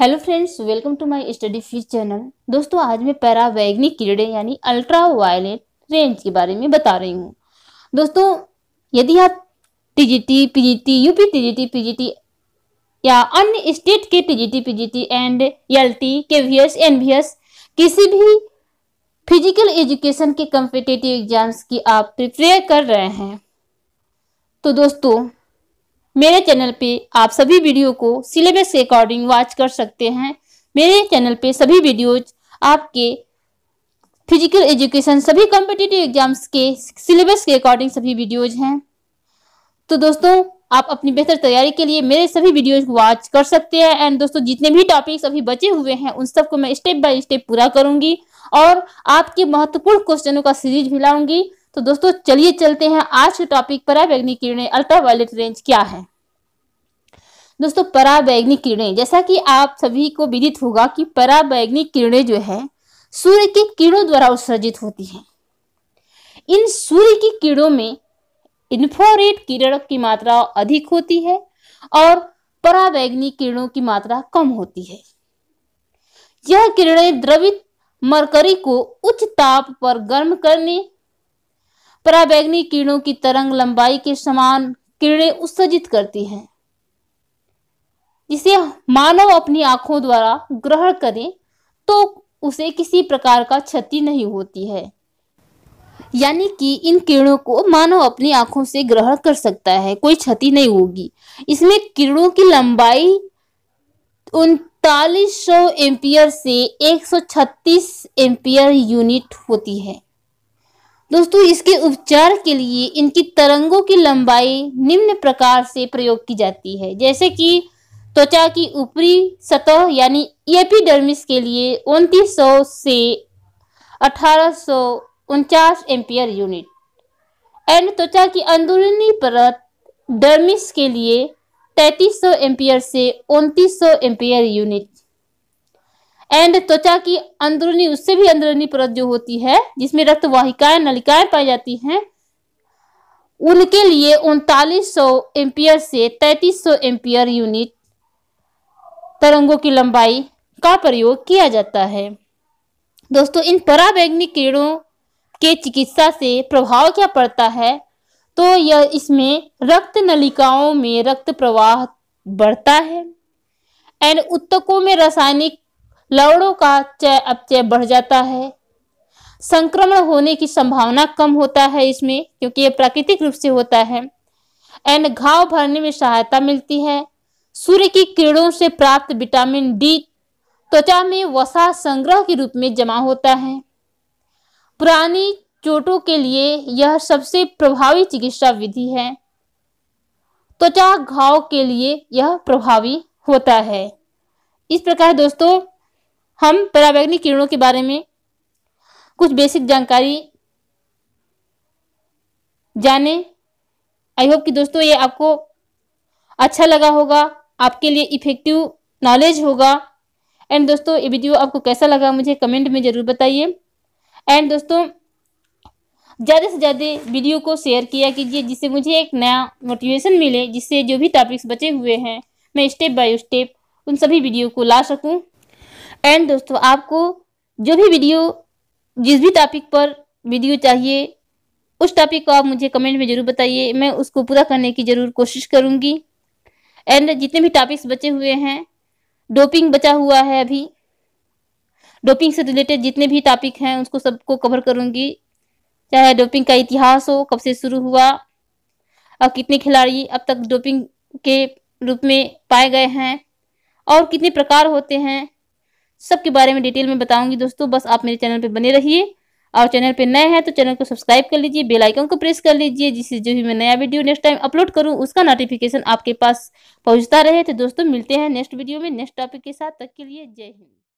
hello friends welcome to my study fees channel दोस्तों आज मैं पैरावैग्निक किरणें यानी अल्ट्रा वायलेट रेंज के बारे में बता रही हूँ दोस्तों यदि आप TGT PGT UP TGT PGT या अन्य स्टेट के TGT PGT and LT KVS NVS किसी भी फिजिकल एजुकेशन के कम्पिटेटिव एग्जाम्स की आप प्रिपेयर कर रहे हैं तो दोस्तों मेरे चैनल पे आप सभी वीडियो को सिलेबस के अकॉर्डिंग वॉच कर सकते हैं मेरे चैनल पे सभी वीडियोज आपके फिजिकल एजुकेशन सभी कॉम्पिटिटिव एग्जाम्स के सिलेबस के अकॉर्डिंग सभी वीडियोज हैं तो दोस्तों आप अपनी बेहतर तैयारी के लिए मेरे सभी वीडियोज वॉच कर सकते हैं एंड दोस्तों जितने भी टॉपिक्स अभी बचे हुए हैं उन सबको मैं स्टेप बाय स्टेप पूरा करूंगी और आपके महत्वपूर्ण क्वेश्चनों का सीरीज भी लाऊंगी तो दोस्तों चलिए चलते हैं आज के टॉपिक पराबैग्नि किरणें अल्ट्रावायलेट रेंज क्या है दोस्तों पराबैग्नि किरणें जैसा कि आप सभी को विदित होगा कि पराबैग्नि किरणें जो है सूर्य की किरणों द्वारा उत्सर्जित होती हैं इन सूर्य की किरणों में इन्फ्रारेड किरण की मात्रा अधिक होती है और पराबैग्नि किरणों की मात्रा कम होती है यह किरणें द्रवित मरकरी को उच्च ताप पर गर्म करने पराबैगनी किरणों की तरंग लंबाई के समान किरणें उत्सर्जित करती हैं जिसे मानव अपनी आंखों द्वारा ग्रहण करें तो उसे किसी प्रकार का क्षति नहीं होती है यानी कि इन किरणों को मानव अपनी आंखों से ग्रहण कर सकता है कोई क्षति नहीं होगी इसमें किरणों की लंबाई उनतालीस सौ एम्पियर से 136 एम्पियर यूनिट होती है दोस्तों इसके उपचार के लिए इनकी तरंगों की लंबाई निम्न प्रकार से प्रयोग की जाती है जैसे कि त्वचा की ऊपरी सतह यानी एपिडर्मिस के लिए उनतीस से अठारह सौ एम्पियर यूनिट एंड त्वचा की अंदरूनी परत डर्मिस के लिए तैतीस सौ एम्पियर से उनतीस सौ एम्पियर यूनिट एंड त्वचा की अंदरूनी उससे भी अंदरूनी परत जो होती है जिसमें रक्त वाहिकाएं नलिकाएं पाई जाती हैं उनके लिए उनतालीस सौ एम्पियर से तैतीस सौ एम्पियर यूनिट तरंगों की लंबाई का प्रयोग किया जाता है दोस्तों इन पराबैंगनी किरणों के चिकित्सा से प्रभाव क्या पड़ता है तो यह इसमें रक्त नलिकाओं में रक्त प्रवाह बढ़ता है एंड उत्तकों में रासायनिक लवड़ों का चय अपचय बढ़ जाता है संक्रमण होने की संभावना कम होता है इसमें क्योंकि यह प्राकृतिक रूप से होता है एन घाव भरने में सहायता मिलती है सूर्य की किरणों से प्राप्त विटामिन डी त्वचा में वसा संग्रह के रूप में जमा होता है पुरानी चोटों के लिए यह सबसे प्रभावी चिकित्सा विधि है त्वचा घाव के लिए यह प्रभावी होता है इस प्रकार दोस्तों हम पराबैंगनी किरणों के बारे में कुछ बेसिक जानकारी जाने आई होप कि दोस्तों ये आपको अच्छा लगा होगा आपके लिए इफेक्टिव नॉलेज होगा एंड दोस्तों ये वीडियो आपको कैसा लगा मुझे कमेंट में ज़रूर बताइए एंड दोस्तों ज़्यादा से ज़्यादा वीडियो को शेयर किया कीजिए जिससे मुझे एक नया मोटिवेशन मिले जिससे जो भी टॉपिक्स बचे हुए हैं मैं स्टेप बाय स्टेप उन सभी वीडियो को ला सकूं एंड दोस्तों आपको जो भी वीडियो जिस भी टॉपिक पर वीडियो चाहिए उस टॉपिक को आप मुझे कमेंट में ज़रूर बताइए मैं उसको पूरा करने की ज़रूर कोशिश करूँगी एंड जितने भी टॉपिक्स बचे हुए हैं डोपिंग बचा हुआ है अभी डोपिंग से रिलेटेड जितने भी टॉपिक हैं उसको सबको कवर करूँगी चाहे डोपिंग का इतिहास हो कब से शुरू हुआ और कितने खिलाड़ी अब तक डोपिंग के रूप में पाए गए हैं और कितने प्रकार होते हैं सब के बारे में डिटेल में बताऊंगी दोस्तों बस आप मेरे चैनल पर बने रहिए और चैनल पर नए हैं तो चैनल को सब्सक्राइब कर लीजिए बेल आइकन को प्रेस कर लीजिए जिससे जो भी मैं नया वीडियो नेक्स्ट टाइम अपलोड करूँ उसका नोटिफिकेशन आपके पास पहुंचता रहे तो दोस्तों मिलते हैं नेक्स्ट वीडियो में नेक्स्ट टॉपिक के साथ तक के लिए जय हिंद